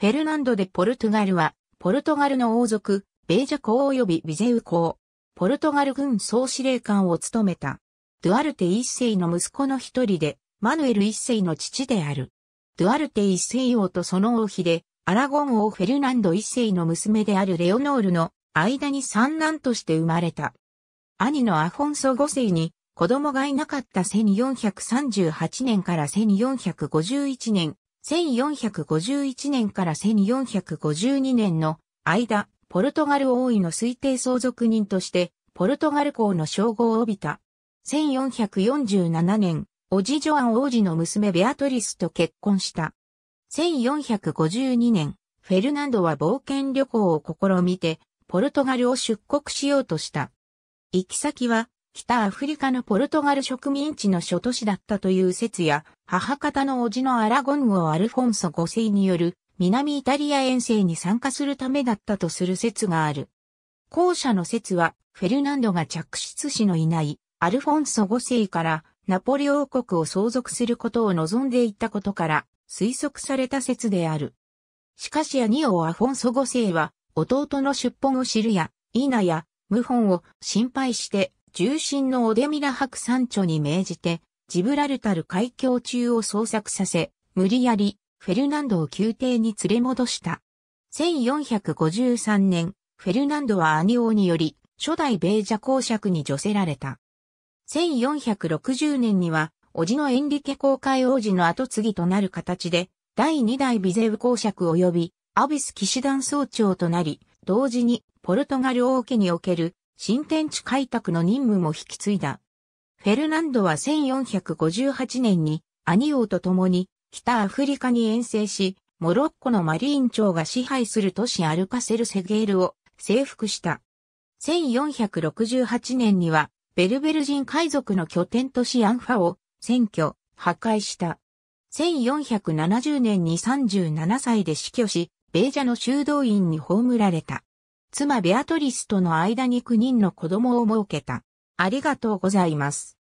フェルナンド・でポルトガルは、ポルトガルの王族、ベージャ公及びビゼウ公、ポルトガル軍総司令官を務めた。ドゥアルテ一世の息子の一人で、マヌエル一世の父である。ドゥアルテ一世王とその王妃で、アラゴン王フェルナンド一世の娘であるレオノールの間に三男として生まれた。兄のアフォンソ五世に子供がいなかった1438年から1451年、1451年から1452年の間、ポルトガル王位の推定相続人として、ポルトガル公の称号を帯びた。1447年、おじジョアン王子の娘ベアトリスと結婚した。1452年、フェルナンドは冒険旅行を試みて、ポルトガルを出国しようとした。行き先は、北アフリカのポルトガル植民地の諸都市だったという説や、母方の叔父のアラゴン王アルフォンソ5世による南イタリア遠征に参加するためだったとする説がある。後者の説は、フェルナンドが着出しのいないアルフォンソ5世からナポレ王国を相続することを望んでいったことから推測された説である。しかしアニオアフォンソ5世は弟の出奔を知るや、ナや、謀反を心配して重心のオデミラ白山頂に命じて、ジブラルタル海峡中を捜索させ、無理やり、フェルナンドを宮廷に連れ戻した。1453年、フェルナンドは兄王により、初代ベージャ公爵に除せられた。1460年には、叔父のエンリケ公会王子の後継ぎとなる形で、第2代ビゼウ公爵及び、アビス騎士団総長となり、同時にポルトガル王家における新天地開拓の任務も引き継いだ。フェルナンドは1458年に兄王と共に北アフリカに遠征し、モロッコのマリーン町が支配する都市アルカセルセゲールを征服した。1468年にはベルベル人海賊の拠点都市アンファを占拠、破壊した。1470年に37歳で死去し、ベージャの修道院に葬られた。妻ベアトリスとの間に9人の子供を設けた。ありがとうございます。